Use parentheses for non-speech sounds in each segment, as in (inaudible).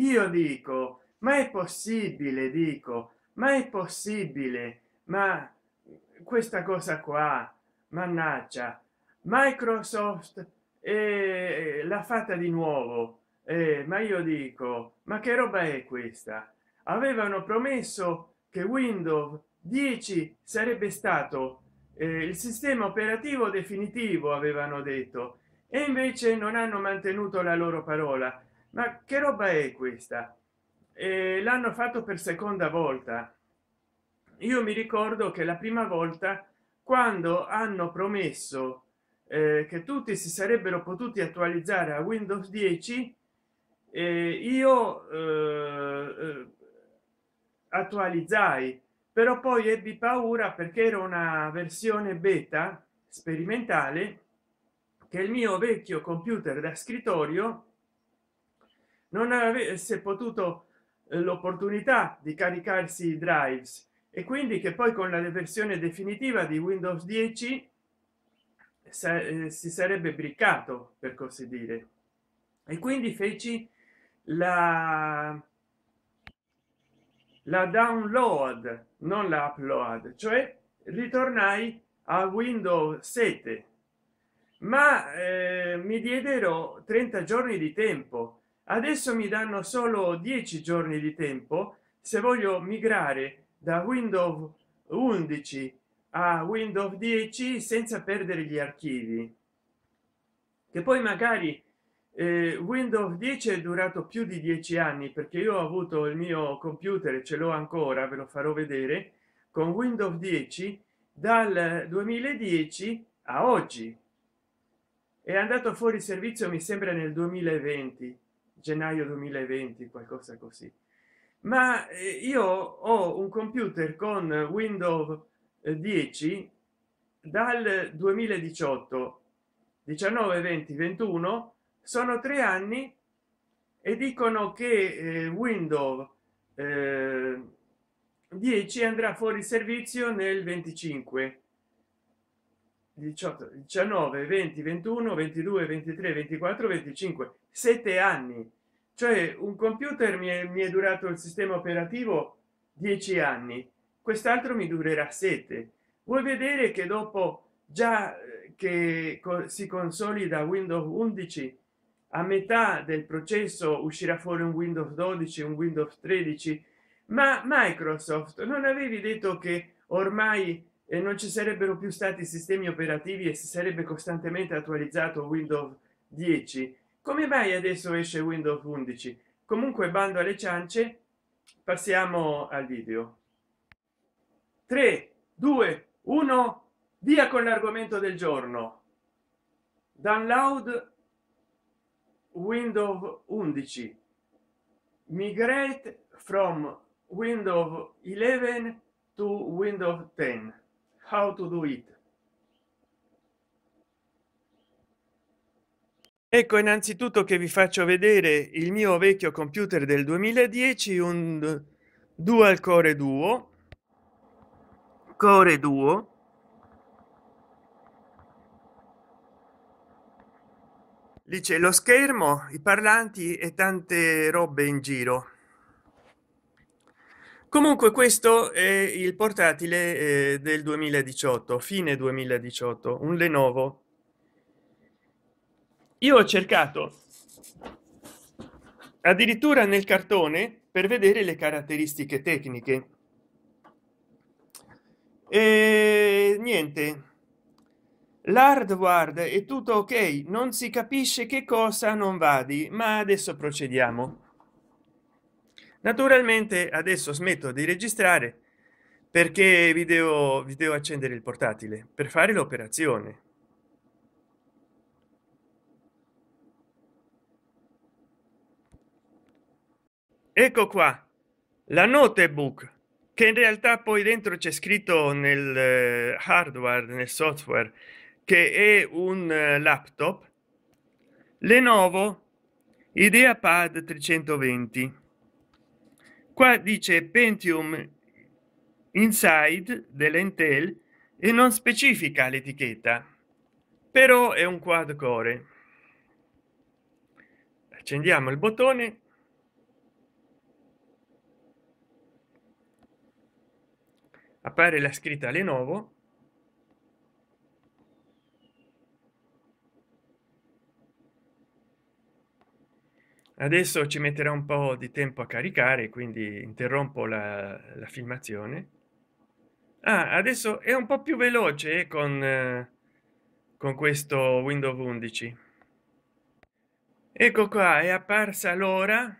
io dico ma è possibile dico ma è possibile ma questa cosa qua mannaggia microsoft e eh, la fatta di nuovo eh, ma io dico ma che roba è questa avevano promesso che windows 10 sarebbe stato eh, il sistema operativo definitivo avevano detto e invece non hanno mantenuto la loro parola ma che roba è questa eh, l'hanno fatto per seconda volta io mi ricordo che la prima volta quando hanno promesso eh, che tutti si sarebbero potuti attualizzare a windows 10 eh, io eh, eh, attualizzai però poi ebbi paura perché era una versione beta sperimentale che il mio vecchio computer da scrittorio non avesse eh, potuto eh, l'opportunità di caricarsi i drives e quindi che poi con la versione definitiva di windows 10 eh, si sarebbe briccato per così dire e quindi feci la la download non la upload cioè ritornai a windows 7 ma eh, mi diedero 30 giorni di tempo adesso mi danno solo 10 giorni di tempo se voglio migrare da windows 11 a windows 10 senza perdere gli archivi che poi magari eh, windows 10 è durato più di 10 anni perché io ho avuto il mio computer ce l'ho ancora ve lo farò vedere con windows 10 dal 2010 a oggi è andato fuori servizio mi sembra nel 2020 gennaio 2020 qualcosa così ma eh, io ho un computer con windows 10 eh, dal 2018 19 20 21 sono tre anni e dicono che eh, windows 10 andrà fuori servizio nel 25 18 19 20 21 22 23 24 25 sette anni cioè un computer mi è, mi è durato il sistema operativo dieci anni quest'altro mi durerà sette vuol vedere che dopo già eh, che si consolida windows 11 a metà del processo uscirà fuori un windows 12 un windows 13 ma microsoft non avevi detto che ormai eh, non ci sarebbero più stati sistemi operativi e si sarebbe costantemente attualizzato windows 10 come mai adesso esce windows 11 comunque bando alle ciance passiamo al video 3 2 1 via con l'argomento del giorno download windows 11 migrate from windows 11 to windows 10 how to do it ecco innanzitutto che vi faccio vedere il mio vecchio computer del 2010 un dual core duo core duo lì c'è lo schermo i parlanti e tante robe in giro comunque questo è il portatile eh, del 2018 fine 2018 un lenovo io ho cercato addirittura nel cartone per vedere le caratteristiche tecniche e niente l'hardware è tutto ok non si capisce che cosa non vadi ma adesso procediamo naturalmente adesso smetto di registrare perché vi devo, vi devo accendere il portatile per fare l'operazione ecco qua la notebook che in realtà poi dentro c'è scritto nel eh, hardware nel software che è un eh, laptop lenovo idea pad 320 qua dice pentium inside dell'intel e non specifica l'etichetta però è un quad core accendiamo il bottone appare la scritta lenovo adesso ci metterà un po di tempo a caricare quindi interrompo la, la filmazione ah, adesso è un po più veloce con eh, con questo windows 11 ecco qua è apparsa l'ora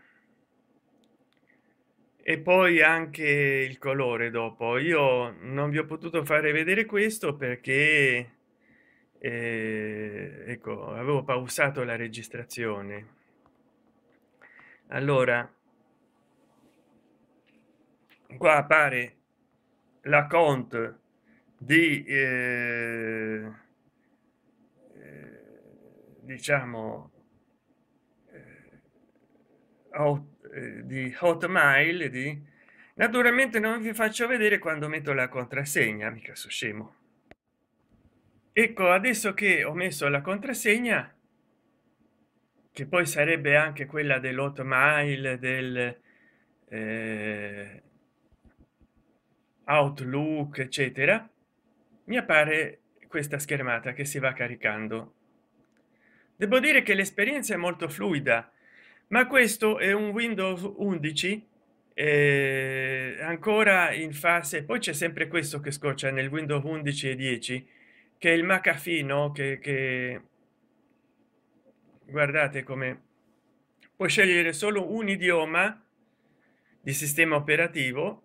e poi anche il colore dopo. Io non vi ho potuto fare vedere questo perché eh, ecco, avevo pausato la registrazione. Allora, qua appare la cont di eh, eh diciamo eh, eh, di hotmail di naturalmente non vi faccio vedere quando metto la contrassegna mica so scemo ecco adesso che ho messo la contrassegna che poi sarebbe anche quella dell'hotmail del eh, outlook eccetera mi appare questa schermata che si va caricando devo dire che l'esperienza è molto fluida ma questo è un windows 11 eh, ancora in fase poi c'è sempre questo che scoccia nel windows 11 e 10 che è il macafino che, che guardate come puoi scegliere solo un idioma di sistema operativo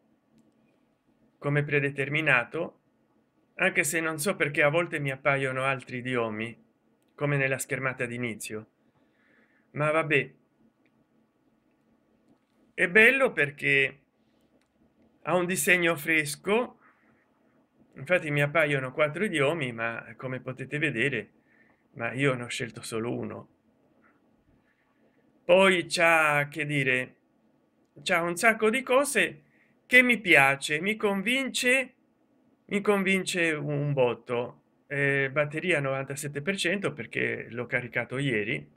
come predeterminato anche se non so perché a volte mi appaiono altri idiomi come nella schermata d'inizio ma vabbè è bello perché ha un disegno fresco infatti mi appaiono quattro idiomi ma come potete vedere ma io ne ho scelto solo uno poi c'è che dire c'è un sacco di cose che mi piace mi convince mi convince un botto eh, batteria 97 perché l'ho caricato ieri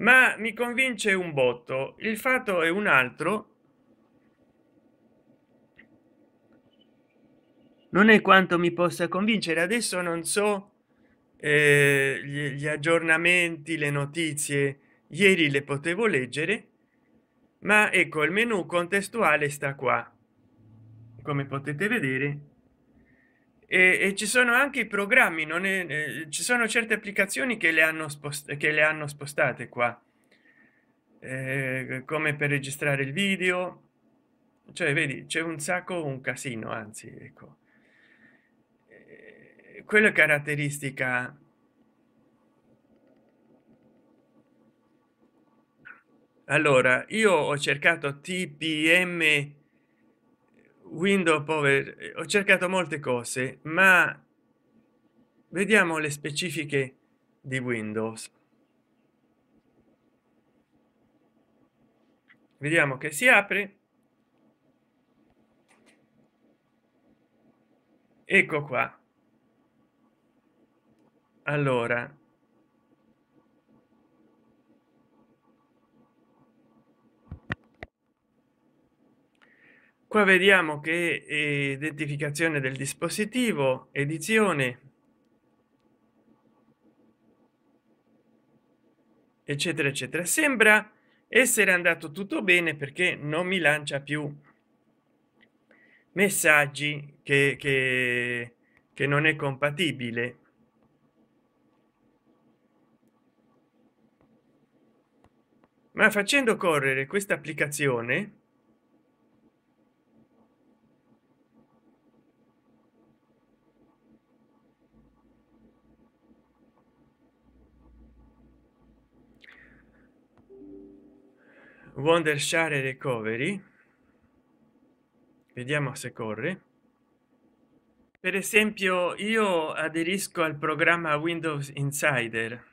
ma mi convince un botto il fatto è un altro non è quanto mi possa convincere adesso non so eh, gli, gli aggiornamenti le notizie ieri le potevo leggere ma ecco il menu contestuale sta qua come potete vedere e, e, ci sono anche i programmi non è eh, ci sono certe applicazioni che le hanno spostate che le hanno spostate qua eh, come per registrare il video cioè vedi c'è un sacco un casino anzi ecco eh, quella caratteristica allora io ho cercato tpm window power ho cercato molte cose ma vediamo le specifiche di windows vediamo che si apre ecco qua allora qua vediamo che eh, identificazione del dispositivo edizione eccetera eccetera sembra essere andato tutto bene perché non mi lancia più messaggi che, che, che non è compatibile ma facendo correre questa applicazione share recovery vediamo se corre per esempio io aderisco al programma windows insider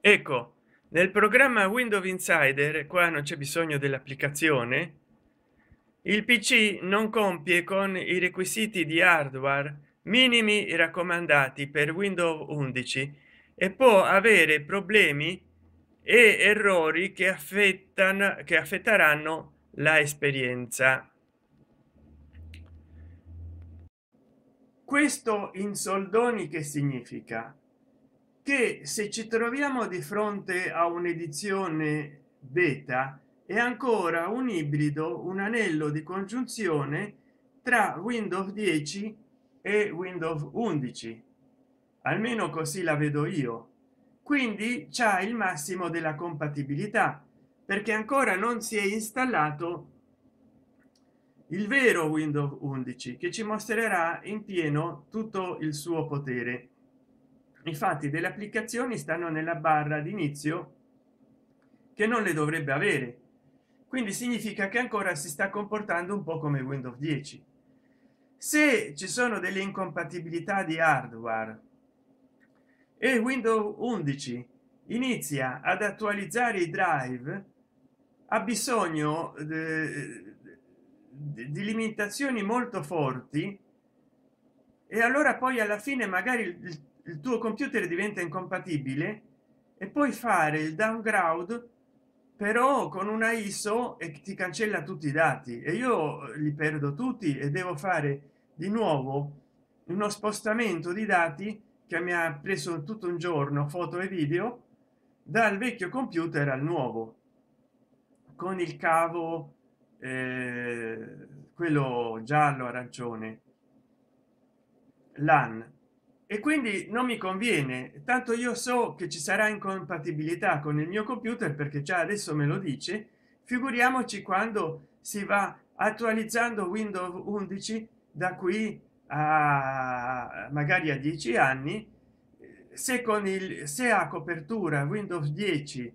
ecco nel programma windows insider qua non c'è bisogno dell'applicazione il pc non compie con i requisiti di hardware minimi raccomandati per windows 11 e può avere problemi e errori che affettano che affetteranno la esperienza questo in soldoni che significa che se ci troviamo di fronte a un'edizione beta è ancora un ibrido un anello di congiunzione tra windows 10 e e windows 11 almeno così la vedo io quindi c'è il massimo della compatibilità perché ancora non si è installato il vero windows 11 che ci mostrerà in pieno tutto il suo potere infatti delle applicazioni stanno nella barra d'inizio che non le dovrebbe avere quindi significa che ancora si sta comportando un po come windows 10 se ci sono delle incompatibilità di hardware e windows 11 inizia ad attualizzare i drive ha bisogno eh, di limitazioni molto forti e allora poi alla fine magari il, il tuo computer diventa incompatibile e puoi fare il downgrade però con una iso e ti cancella tutti i dati e io eh, li perdo tutti e devo fare di nuovo uno spostamento di dati che mi ha preso tutto un giorno foto e video dal vecchio computer al nuovo con il cavo eh, quello giallo arancione lan e quindi non mi conviene tanto io so che ci sarà incompatibilità con il mio computer perché già adesso me lo dice figuriamoci quando si va attualizzando windows 11 da qui a magari a 10 anni se con il se a copertura windows 10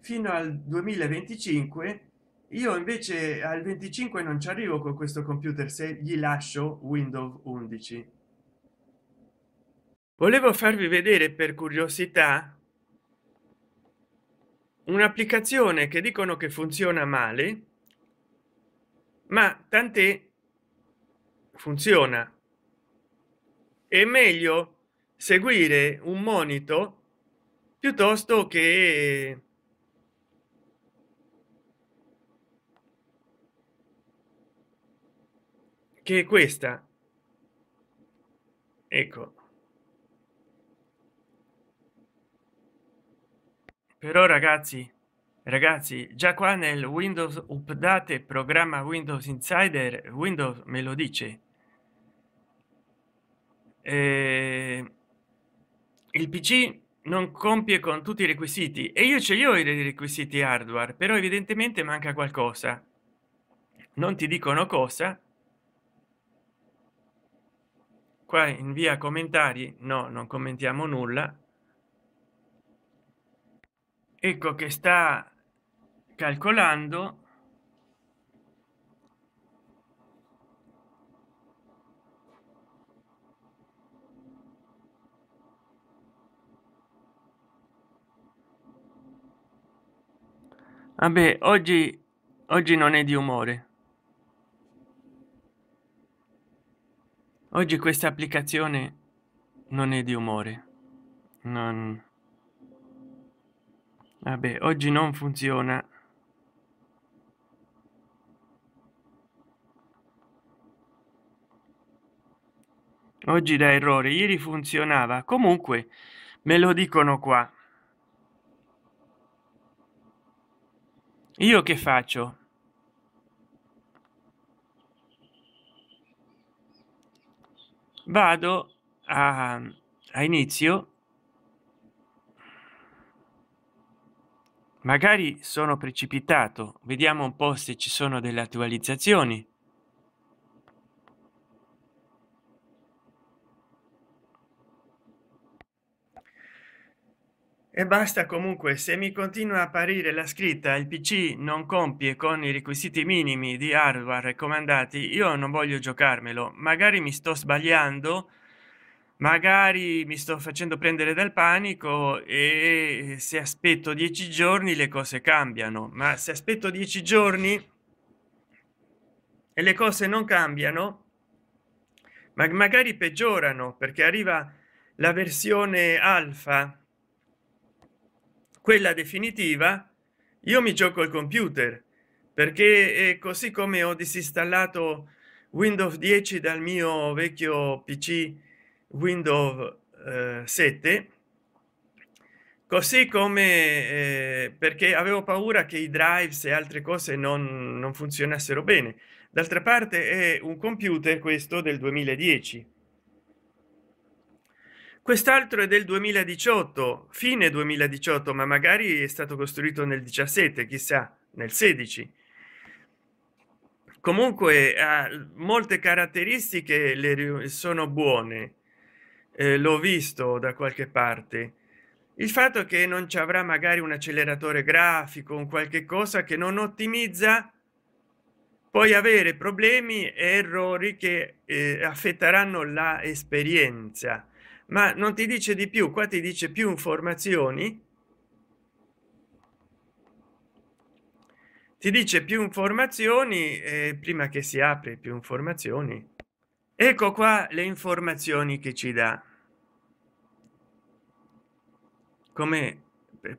fino al 2025 io invece al 25 non ci arrivo con questo computer se gli lascio windows 11 volevo farvi vedere per curiosità un'applicazione che dicono che funziona male ma tant'è funziona è meglio seguire un monito piuttosto che che questa ecco però ragazzi ragazzi già qua nel windows update programma windows insider windows me lo dice eh, il pc non compie con tutti i requisiti e io ce li ho i requisiti hardware però evidentemente manca qualcosa non ti dicono cosa qua invia commentari no non commentiamo nulla ecco che sta calcolando vabbè oggi oggi non è di umore oggi questa applicazione non è di umore non Vabbè, eh oggi non funziona. Oggi da errore, ieri funzionava. Comunque, me lo dicono qua. Io che faccio? Vado a, a inizio magari sono precipitato vediamo un po se ci sono delle attualizzazioni e basta comunque se mi continua a apparire la scritta il pc non compie con i requisiti minimi di hardware raccomandati io non voglio giocarmelo magari mi sto sbagliando magari mi sto facendo prendere dal panico e se aspetto dieci giorni le cose cambiano ma se aspetto dieci giorni e le cose non cambiano ma magari peggiorano perché arriva la versione alfa quella definitiva io mi gioco il computer perché così come ho disinstallato windows 10 dal mio vecchio pc windows eh, 7 così come eh, perché avevo paura che i drives e altre cose non, non funzionassero bene d'altra parte è un computer questo del 2010 quest'altro è del 2018 fine 2018 ma magari è stato costruito nel 17 chissà nel 16 comunque ha molte caratteristiche le, sono buone eh, l'ho visto da qualche parte il fatto che non ci avrà magari un acceleratore grafico un qualche cosa che non ottimizza poi avere problemi e errori che eh, affetteranno la esperienza ma non ti dice di più qua ti dice più informazioni ti dice più informazioni eh, prima che si apre più informazioni ecco qua le informazioni che ci dà come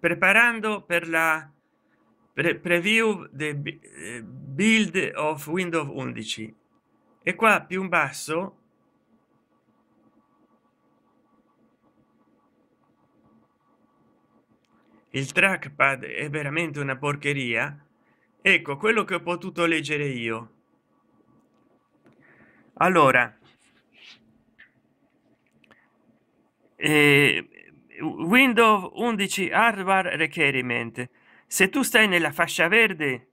preparando per la pre preview di build of windows 11 e qua più in basso il trackpad è veramente una porcheria ecco quello che ho potuto leggere io allora eh, windows 11 hardware requirement se tu stai nella fascia verde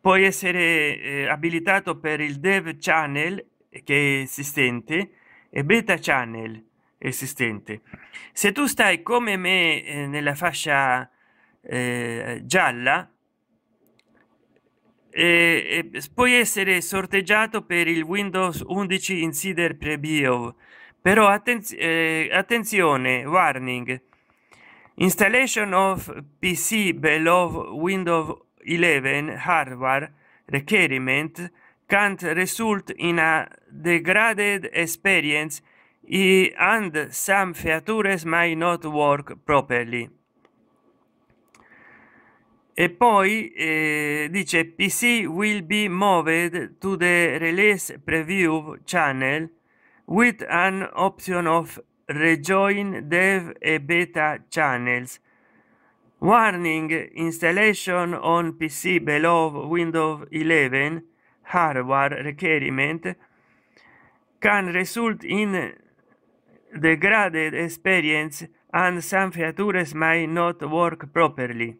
puoi essere eh, abilitato per il dev channel che è esistente e beta channel esistente se tu stai come me eh, nella fascia eh, gialla puoi essere sorteggiato per il windows 11 insider preview però attenz eh, attenzione warning installation of pc below windows 11 hardware requirement can't result in a degraded experience and some features may not work properly e poi eh, dice pc will be moved to the release preview channel with an option of rejoin dev e beta channels. Warning installation on PC below Windows 11 hardware requirement can result in degraded experience and some features may not work properly.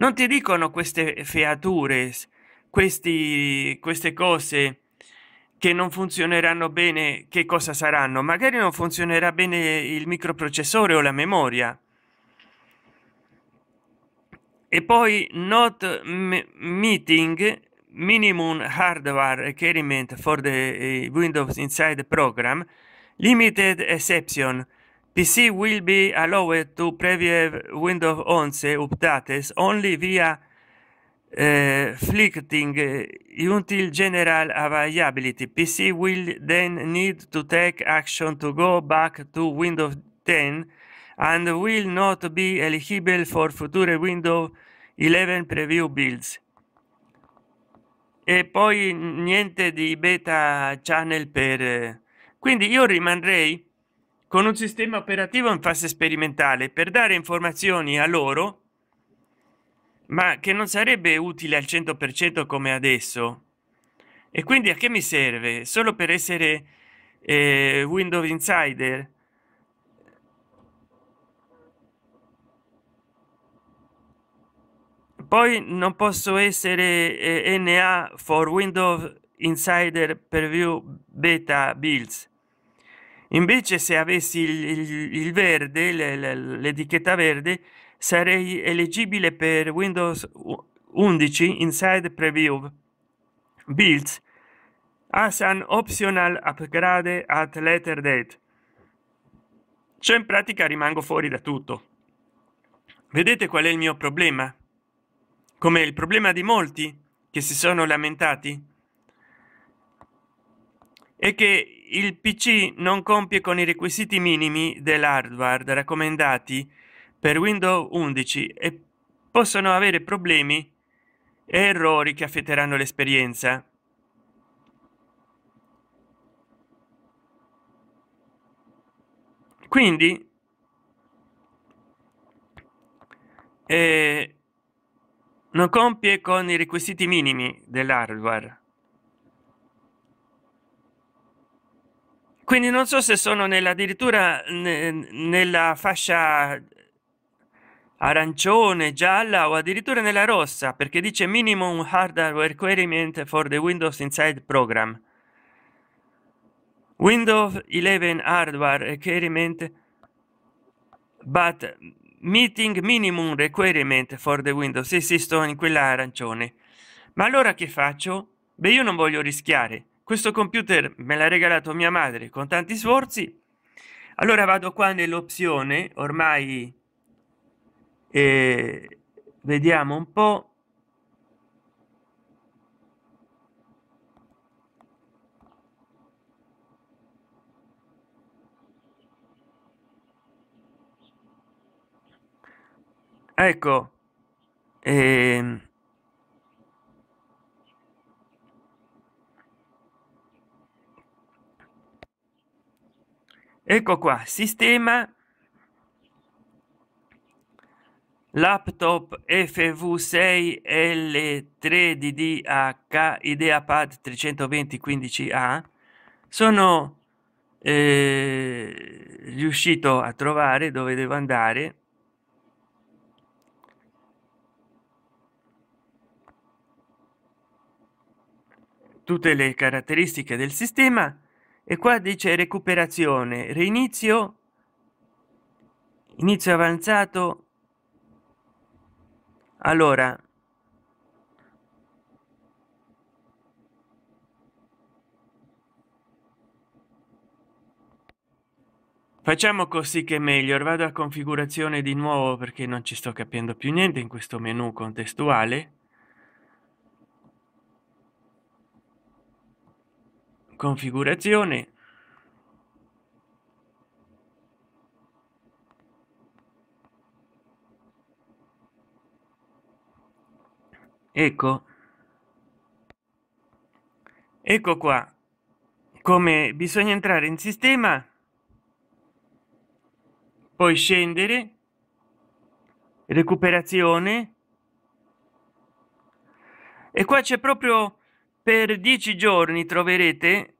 Non ti dicono queste features, questi, queste cose che non funzioneranno bene che cosa saranno magari non funzionerà bene il microprocessore o la memoria e poi not meeting minimum hardware requirement for the eh, windows inside program limited exception pc will be allowed to preview windows 11 updates only via uh, eh, flicking until general availability pc will then need to take action to go back to windows 10 and will not be eligible for future windows 11 preview builds e poi niente di beta channel per quindi io rimarrei con un sistema operativo in fase sperimentale per dare informazioni a loro ma che non sarebbe utile al 100% come adesso e quindi a che mi serve solo per essere eh, windows insider poi non posso essere eh, na for windows insider preview beta builds invece se avessi il, il, il verde l'etichetta verde sarei elegibile per Windows 11 Inside Preview. Builds as an optional upgrade at later date. Cioè in pratica rimango fuori da tutto. Vedete qual è il mio problema? Come il problema di molti che si sono lamentati è che il PC non compie con i requisiti minimi dell'hardware raccomandati per windows 11 e possono avere problemi e errori che affetteranno l'esperienza quindi eh, non compie con i requisiti minimi dell'hardware quindi non so se sono nella nella fascia arancione, gialla o addirittura nella rossa perché dice minimum hardware requirement for the Windows Inside Program. Windows 11 hardware requirement but meeting minimum requirement for the Windows. Sì, sì, sto in quella arancione. Ma allora che faccio? Beh, io non voglio rischiare. Questo computer me l'ha regalato mia madre con tanti sforzi. Allora vado qua nell'opzione ormai e vediamo un po ecco ehm. ecco qua sistema laptop FV6L3DDH IdeaPad 320-15A sono eh, riuscito a trovare dove devo andare tutte le caratteristiche del sistema e qua dice recuperazione reinizio inizio avanzato allora, Facciamo così che è meglio, vado a configurazione di nuovo perché non ci sto capendo più niente in questo menu contestuale. Configurazione. ecco ecco qua come bisogna entrare in sistema poi scendere recuperazione e qua c'è proprio per dieci giorni troverete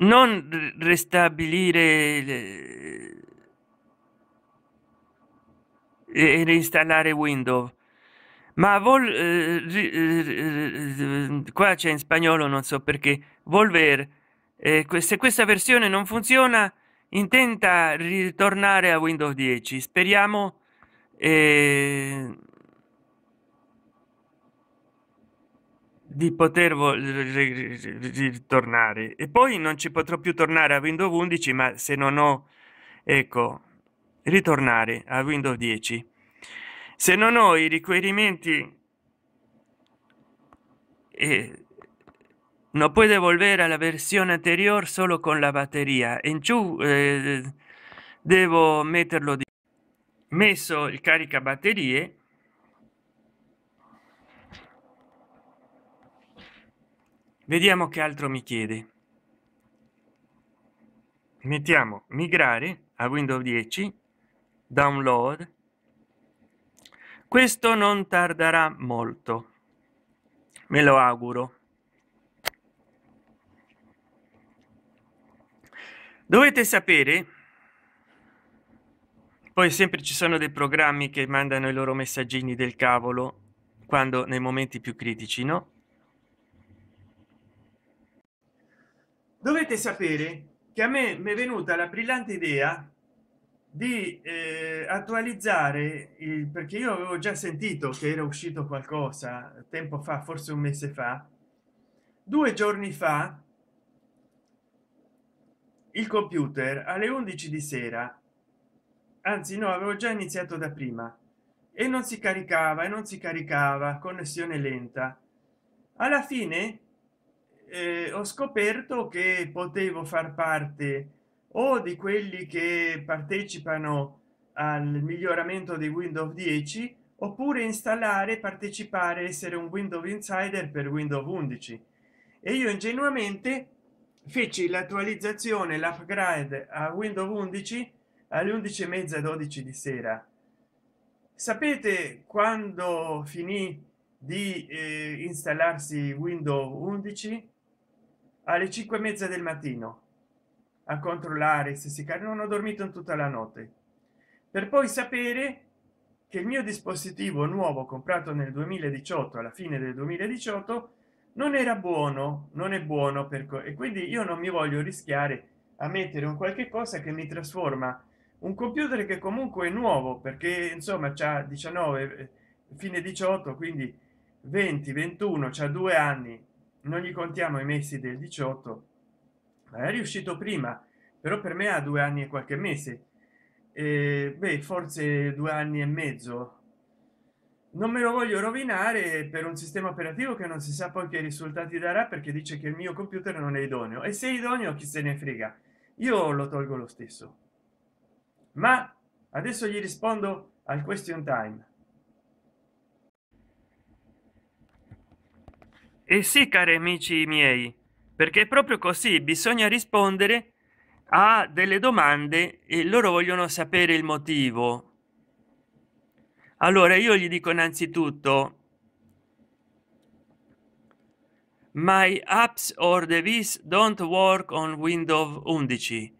non restabilire eh, e reinstallare windows ma vol, eh, eh, eh, eh, qua c'è in spagnolo, non so perché, volver, eh, se questa versione non funziona, intenta ritornare a Windows 10. Speriamo eh, di poter ritornare e poi non ci potrò più tornare a Windows 11, ma se non ho, ecco, ritornare a Windows 10 se non ho i requerimientos eh, no puede volver a la versión anterior solo con la batteria en giù eh, devo metterlo di messo il batterie vediamo che altro mi chiede mettiamo migrare a windows 10 download questo non tarderà molto me lo auguro dovete sapere poi sempre ci sono dei programmi che mandano i loro messaggini del cavolo quando nei momenti più critici no dovete sapere che a me mi è venuta la brillante idea di eh, attualizzare il, perché io avevo già sentito che era uscito qualcosa tempo fa forse un mese fa due giorni fa il computer alle 11 di sera anzi no avevo già iniziato da prima e non si caricava e non si caricava connessione lenta alla fine eh, ho scoperto che potevo far parte o di quelli che partecipano al miglioramento di windows 10 oppure installare partecipare essere un windows insider per windows 11 e io ingenuamente feci l'attualizzazione l'upgrade a windows 11 alle 11 e mezza 12 di sera sapete quando finì di eh, installarsi windows 11 alle 5 e mezza del mattino a controllare se si cade non ho dormito in tutta la notte per poi sapere che il mio dispositivo nuovo comprato nel 2018 alla fine del 2018 non era buono non è buono per e quindi io non mi voglio rischiare a mettere un qualche cosa che mi trasforma un computer che comunque è nuovo perché insomma c'ha 19 eh, fine 18 quindi 20 21 c'ha due anni non gli contiamo i mesi del 18 è riuscito prima però per me ha due anni e qualche mese eh, beh forse due anni e mezzo non me lo voglio rovinare per un sistema operativo che non si sa poi che risultati darà perché dice che il mio computer non è idoneo e se è idoneo chi se ne frega io lo tolgo lo stesso ma adesso gli rispondo al question time e eh sì cari amici miei perché proprio così bisogna rispondere a delle domande e loro vogliono sapere il motivo allora io gli dico innanzitutto my apps or device don't work on windows 11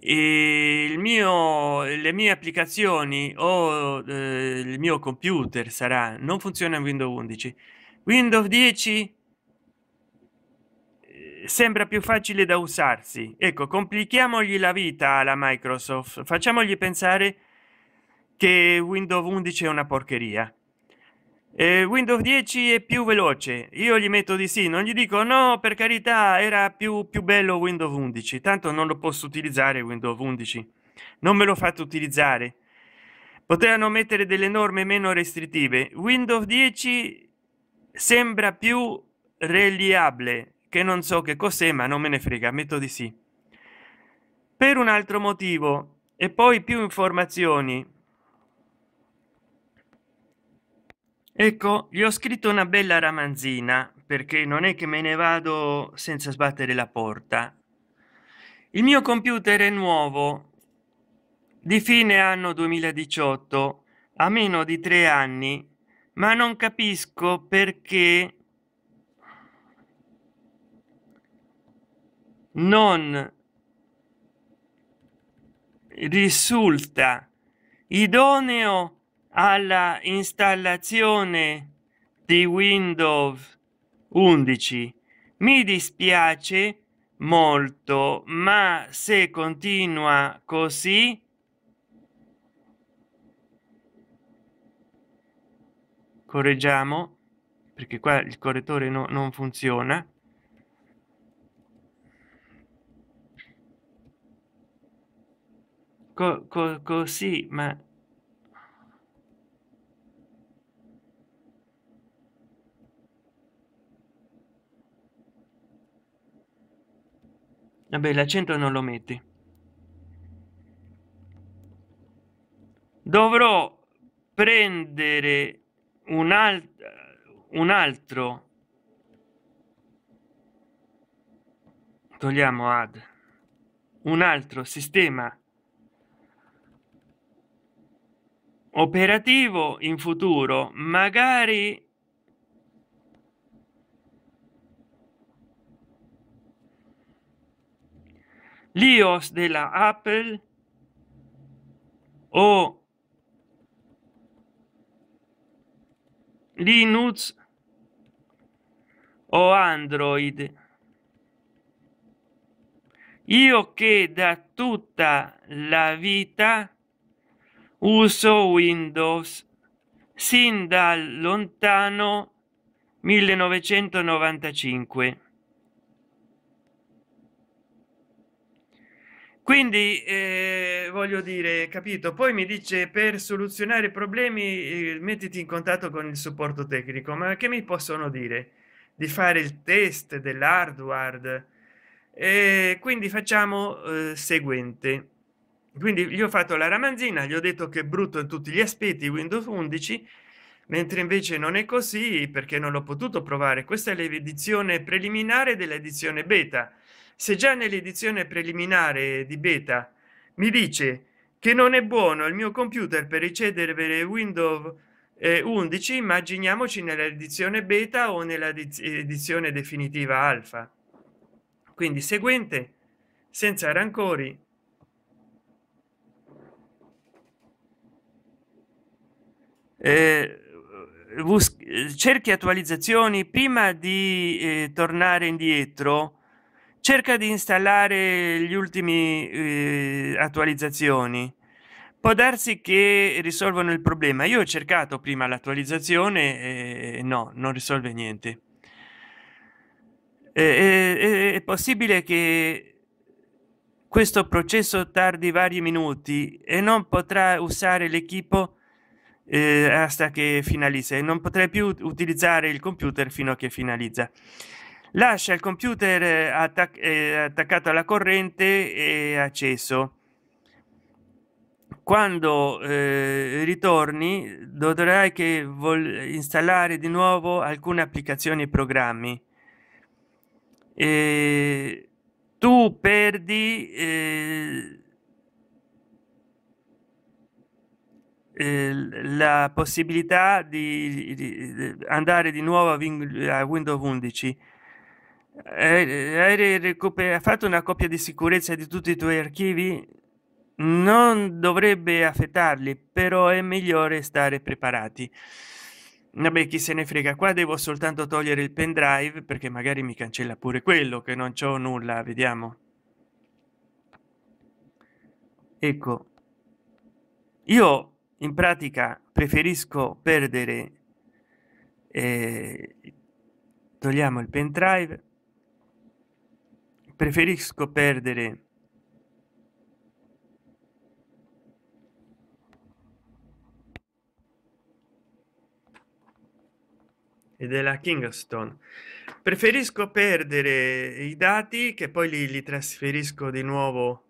e il mio le mie applicazioni o eh, il mio computer sarà non funziona in windows 11 windows 10 sembra più facile da usarsi ecco complichiamogli la vita alla microsoft facciamogli pensare che windows 11 è una porcheria e windows 10 è più veloce io gli metto di sì non gli dico no per carità era più più bello windows 11 tanto non lo posso utilizzare windows 11 non me lo fate utilizzare potevano mettere delle norme meno restrittive windows 10 sembra più reliable che non so che cos'è ma non me ne frega metto di sì per un altro motivo e poi più informazioni ecco gli ho scritto una bella ramanzina perché non è che me ne vado senza sbattere la porta il mio computer è nuovo di fine anno 2018 a meno di tre anni ma non capisco perché non risulta idoneo alla installazione di Windows 11. Mi dispiace molto, ma se continua così correggiamo perché qua il correttore no, non funziona Co co così, ma... Vabbè, l'accento non lo metti. Dovrò prendere un, alt un altro... Togliamo ad un altro sistema operativo in futuro magari l'iOS della Apple o Linux o Android. Io che da tutta la vita uso Windows sin dal lontano 1995. Quindi eh, voglio dire, capito? Poi mi dice per soluzionare problemi eh, mettiti in contatto con il supporto tecnico, ma che mi possono dire? Di fare il test dell'hardware? E eh, quindi facciamo eh, seguente quindi gli ho fatto la ramanzina gli ho detto che è brutto in tutti gli aspetti windows 11 mentre invece non è così perché non l'ho potuto provare questa è l'edizione preliminare dell'edizione beta se già nell'edizione preliminare di beta mi dice che non è buono il mio computer per ricevere windows 11 eh, immaginiamoci nell'edizione beta o nella edizione definitiva alfa quindi seguente senza rancori eh, eh cerchi attualizzazioni prima di eh, tornare indietro cerca di installare gli ultimi eh, attualizzazioni può darsi che risolvono il problema io ho cercato prima l'attualizzazione e no non risolve niente è, è possibile che questo processo tardi vari minuti e non potrà usare l'equipo eh, hasta che finalizza e non potrei più utilizzare il computer fino a che finalizza lascia il computer eh, attac eh, attaccato alla corrente e acceso quando eh, ritorni dovrai che installare di nuovo alcune applicazioni e programmi e tu perdi eh, la possibilità di, di, andare di nuovo a, Win- a Windows 11 hai, fatto una copia di sicurezza di tutti i tuoi archivi non dovrebbe affettarli però è migliore stare preparati vabbè chi se ne frega qua devo soltanto togliere il pendrive perché magari mi cancella pure quello che non c'ho nulla vediamo ecco io in pratica preferisco perdere eh, togliamo il pendrive preferisco perdere e della Kingston. Preferisco perdere i dati che poi li, li trasferisco di nuovo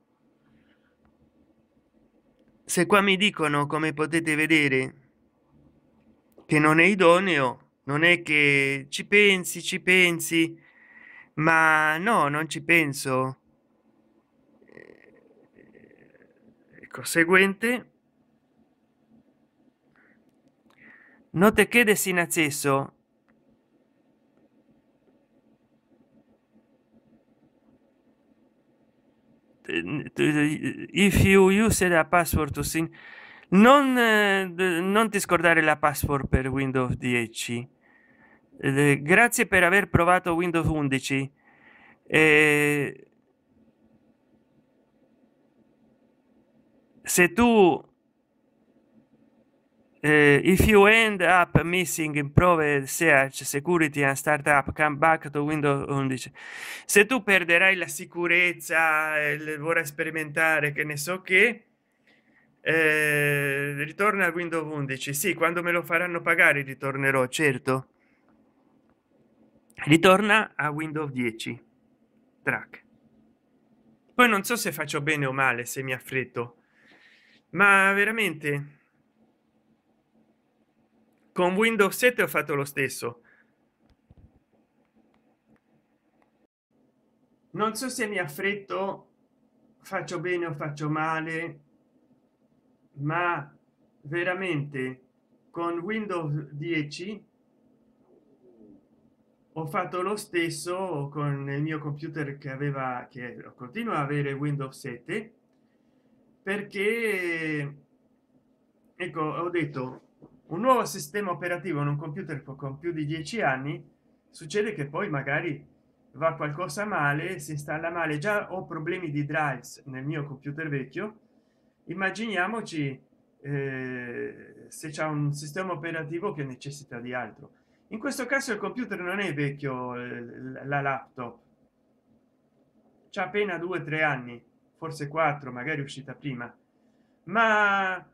se qua mi dicono come potete vedere che non è idoneo non è che ci pensi ci pensi ma no non ci penso e eh, conseguente ecco, note che quedes sin acceso if you use a password to sync non, non ti scordare la password per Windows 10 grazie per aver provato Windows 11 eh, se tu Uh, if you end up missing improved search security and startup come back to windows 11 se tu perderai la sicurezza eh, vorrai sperimentare che ne so che eh, ritorna a windows 11 sì quando me lo faranno pagare ritornerò certo ritorna a windows 10 track poi non so se faccio bene o male se mi affretto ma veramente con windows 7 ho fatto lo stesso non so se mi affretto faccio bene o faccio male ma veramente con windows 10 ho fatto lo stesso con il mio computer che aveva che continua a avere windows 7 perché ecco ho detto un nuovo sistema operativo in un computer con più di dieci anni succede che poi magari va qualcosa male si installa male già ho problemi di drives nel mio computer vecchio immaginiamoci eh, se c'è un sistema operativo che necessita di altro in questo caso il computer non è vecchio eh, la laptop c'è appena due tre anni forse quattro magari uscita prima ma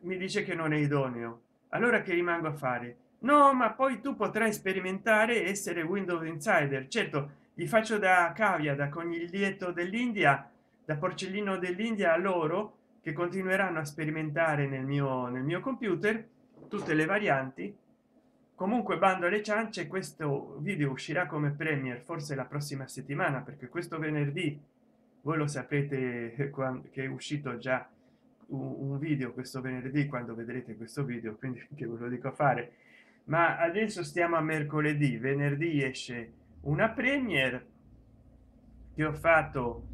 mi dice che non è idoneo allora che rimango a fare no ma poi tu potrai sperimentare essere windows insider certo gli faccio da cavia da coniglietto dell'india da porcellino dell'india a loro che continueranno a sperimentare nel mio nel mio computer tutte le varianti comunque bando alle ciance questo video uscirà come premier forse la prossima settimana perché questo venerdì voi lo saprete (laughs) che è uscito già un video questo venerdì quando vedrete questo video (laughs) quindi che ve lo dico a fare ma adesso stiamo a mercoledì venerdì esce una premier che ho fatto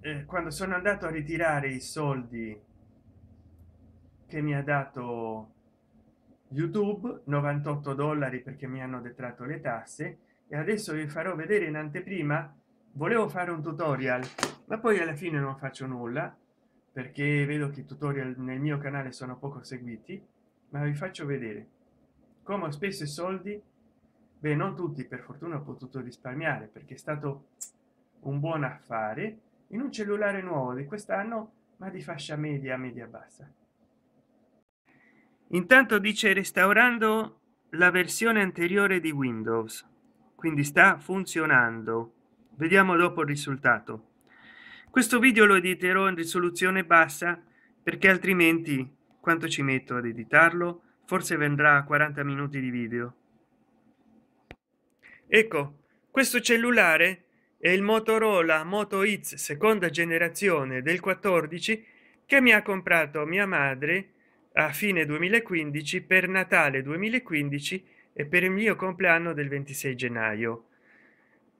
eh, quando sono andato a ritirare i soldi che mi ha dato youtube 98 dollari perché mi hanno detratto le tasse e adesso vi farò vedere in anteprima volevo fare un tutorial ma poi alla fine non faccio nulla perché vedo che i tutorial nel mio canale sono poco seguiti ma vi faccio vedere come ho speso i soldi beh non tutti per fortuna ho potuto risparmiare perché è stato un buon affare in un cellulare nuovo di quest'anno ma di fascia media media bassa intanto dice restaurando la versione anteriore di windows quindi sta funzionando vediamo dopo il risultato questo video lo editerò in risoluzione bassa perché altrimenti quanto ci metto ad editarlo forse vendrà a 40 minuti di video ecco questo cellulare è il motorola moto x seconda generazione del 14 che mi ha comprato mia madre a fine 2015 per natale 2015 e per il mio compleanno del 26 gennaio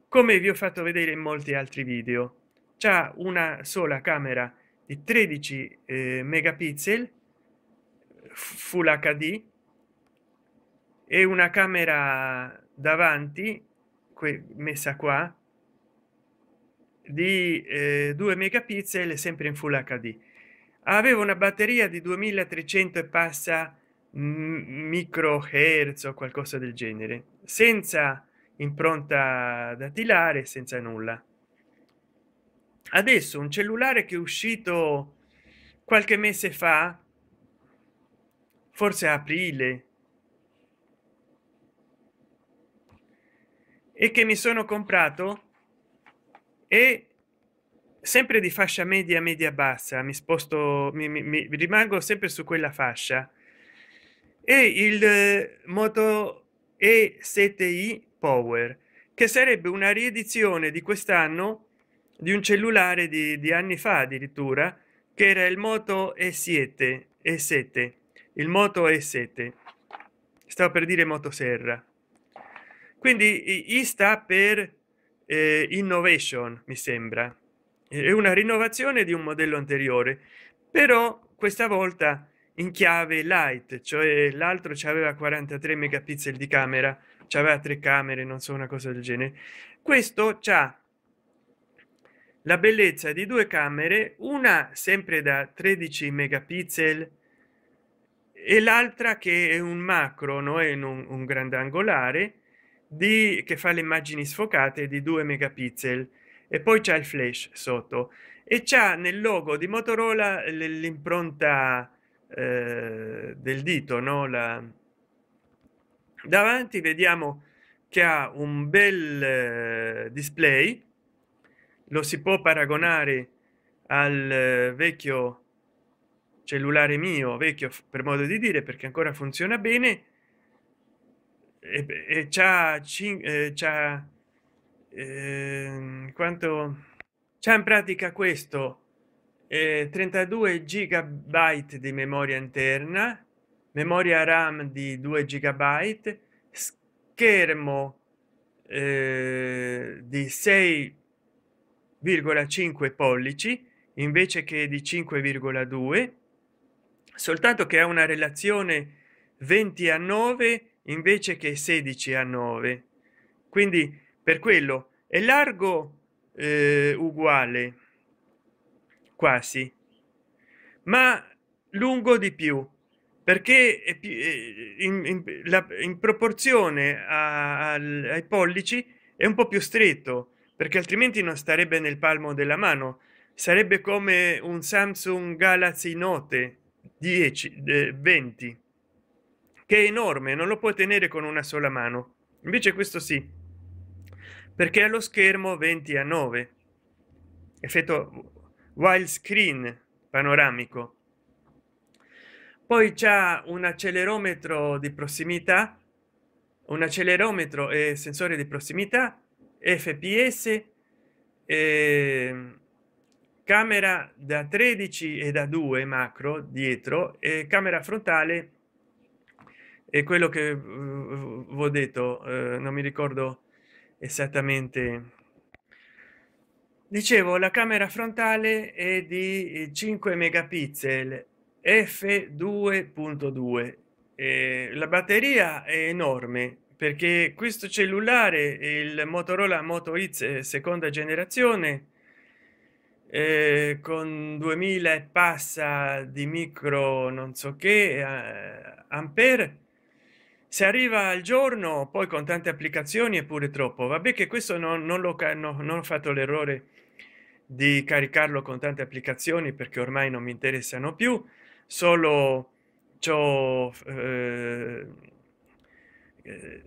come vi ho fatto vedere in molti altri video c'è una sola camera di 13 eh, megapixel full hd e una camera davanti messa qua di eh, 2 megapixel sempre in full hd aveva una batteria di 2300 e passa micro hertz o qualcosa del genere senza impronta datilare senza nulla adesso un cellulare che è uscito qualche mese fa forse aprile e che mi sono comprato è sempre di fascia media media bassa mi sposto mi, mi, mi rimango sempre su quella fascia e il eh, moto e 7i power che sarebbe una riedizione di quest'anno di un cellulare di, di anni fa addirittura che era il moto e 7 e 7 il moto e 7 sta per dire motoserra quindi i sta per eh, innovation mi sembra è una rinnovazione di un modello anteriore però questa volta in chiave light cioè l'altro c'aveva 43 megapixel di camera c'aveva tre camere non so una cosa del genere questo c'ha la bellezza di due camere una sempre da 13 megapixel e l'altra che è un macro no è un, un grandangolare di che fa le immagini sfocate di 2 megapixel e poi c'è il flash sotto e c'è nel logo di motorola l'impronta eh, del dito no la davanti vediamo che ha un bel eh, display lo si può paragonare al eh, vecchio cellulare mio vecchio per modo di dire perché ancora funziona bene e, e c'ha, eh, eh, quanto c'è in pratica questo eh, 32 gigabyte di memoria interna memoria ram di 2 gigabyte schermo eh, di 6 5 pollici invece che di 5,2 soltanto che ha una relazione 20 a 9 invece che 16 a 9 quindi per quello è largo eh, uguale quasi ma lungo di più perché è più, eh, in, in, la, in, proporzione a, al, ai pollici è un po più stretto perché altrimenti non starebbe nel palmo della mano sarebbe come un samsung galaxy note 10 20 che è enorme non lo puoi tenere con una sola mano invece questo sì perché allo schermo 20 a 9 effetto wild screen panoramico poi c'è un accelerometro di prossimità un accelerometro e sensore di prossimità fps eh, camera da 13 e da 2 macro dietro e camera frontale è quello che vi ho detto eh, non mi ricordo esattamente dicevo la camera frontale è di 5 megapixel f 2.2 eh, la batteria è enorme perché questo cellulare il motorola moto x eh, seconda generazione eh, con 2000 e passa di micro non so che eh, ampere se arriva al giorno poi con tante applicazioni eppure pure troppo vabbè che questo non, non lo no, non ho fatto l'errore di caricarlo con tante applicazioni perché ormai non mi interessano più solo ciò eh, eh,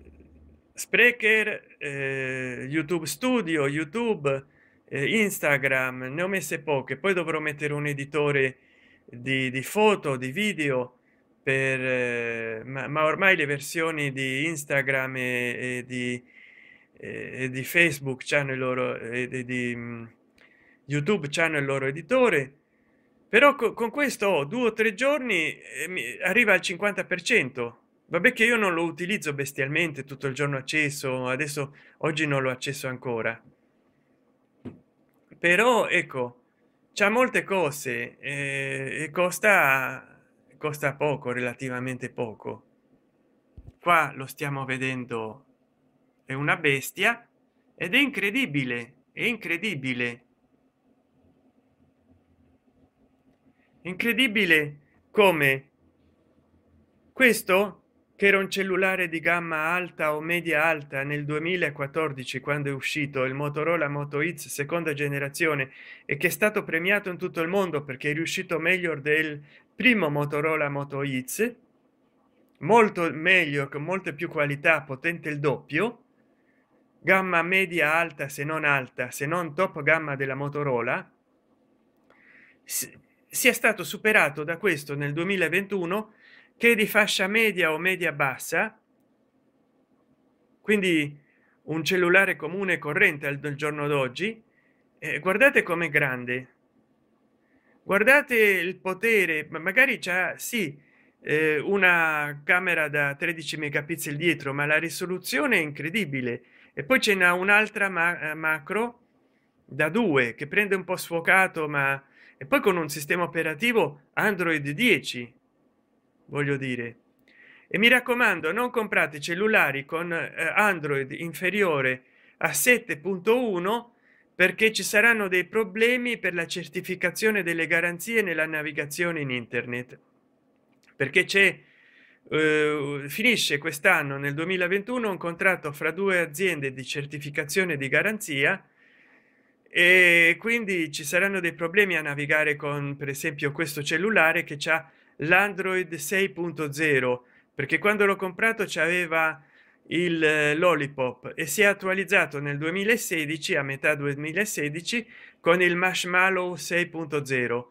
Sprecher, eh, YouTube Studio, YouTube, eh, Instagram, ne ho messe poche, poi dovrò mettere un editore di, di foto, di video, per, eh, ma, ma, ormai le versioni di Instagram e, e di, e di Facebook c'hanno il loro, e, di mh, mm, YouTube c'hanno il loro editore, però co con questo due o tre giorni mi arriva al 50%. per cento vabbè che io non lo utilizzo bestialmente tutto il giorno acceso adesso oggi non l'ho acceso ancora però ecco c'è molte cose eh, e costa costa poco relativamente poco qua lo stiamo vedendo è una bestia ed è incredibile è incredibile incredibile come questo che era un cellulare di gamma alta o media alta nel 2014 quando è uscito il motorola moto x seconda generazione e che è stato premiato in tutto il mondo perché è riuscito meglio del primo motorola moto x molto meglio con molte più qualità potente il doppio gamma media alta se non alta se non top gamma della motorola si è stato superato da questo nel 2021 che di fascia media o media bassa quindi un cellulare comune corrente al giorno d'oggi eh, guardate come grande guardate il potere magari già sì eh, una camera da 13 megapixel dietro ma la risoluzione è incredibile e poi c'è un'altra ma eh, macro da 2 che prende un po sfocato ma e poi con un sistema operativo android 10 voglio dire e mi raccomando non comprate cellulari con eh, android inferiore a 7.1 perché ci saranno dei problemi per la certificazione delle garanzie nella navigazione in internet perché c'è eh, finisce quest'anno nel 2021 un contratto fra due aziende di certificazione di garanzia e quindi ci saranno dei problemi a navigare con per esempio questo cellulare che ha l'android 6.0 perché quando l'ho comprato c'aveva il eh, lollipop e si è attualizzato nel 2016 a metà 2016 con il marshmallow 6.0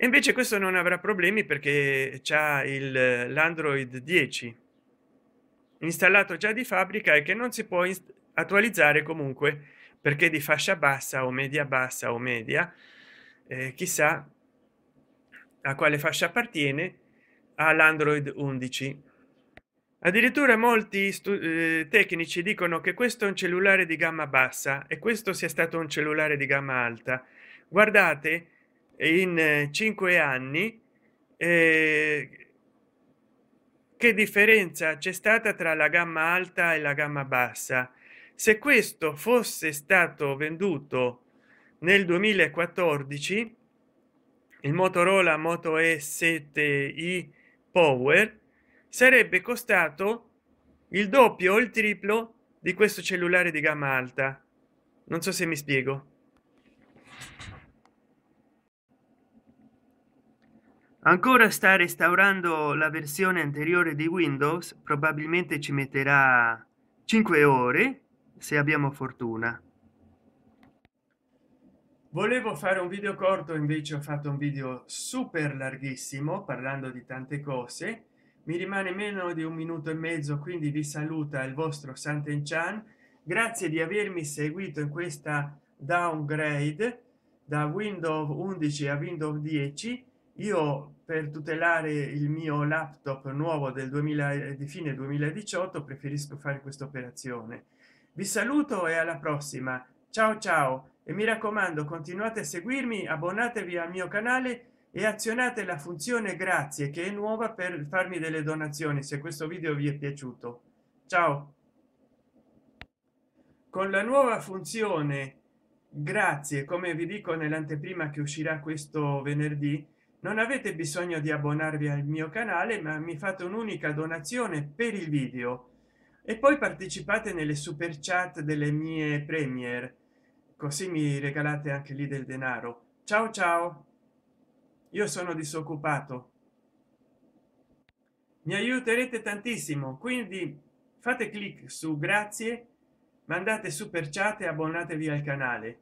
invece questo non avrà problemi perché c'è il eh, l'android 10 installato già di fabbrica e che non si può attualizzare comunque perché di fascia bassa o media bassa o media eh, chissà a quale fascia appartiene all'android 11 addirittura molti eh, tecnici dicono che questo è un cellulare di gamma bassa e questo sia stato un cellulare di gamma alta guardate in eh, cinque anni eh, che differenza c'è stata tra la gamma alta e la gamma bassa se questo fosse stato venduto nel 2014 il motorola moto e 7i power sarebbe costato il doppio o il triplo di questo cellulare di gamma alta non so se mi spiego ancora sta restaurando la versione anteriore di windows probabilmente ci metterà 5 ore se abbiamo fortuna volevo fare un video corto invece ho fatto un video super larghissimo parlando di tante cose mi rimane meno di un minuto e mezzo quindi vi saluta il vostro santen chan grazie di avermi seguito in questa downgrade da windows 11 a windows 10 io per tutelare il mio laptop nuovo del 2000 di fine 2018 preferisco fare questa operazione vi saluto e alla prossima ciao ciao e mi raccomando continuate a seguirmi abbonatevi al mio canale e azionate la funzione grazie che è nuova per farmi delle donazioni se questo video vi è piaciuto ciao con la nuova funzione grazie come vi dico nell'anteprima che uscirà questo venerdì non avete bisogno di abbonarvi al mio canale ma mi fate un'unica donazione per il video e poi partecipate nelle super chat delle mie premier così mi regalate anche lì del denaro ciao ciao io sono disoccupato mi aiuterete tantissimo quindi fate clic su grazie mandate super chat e abbonatevi al canale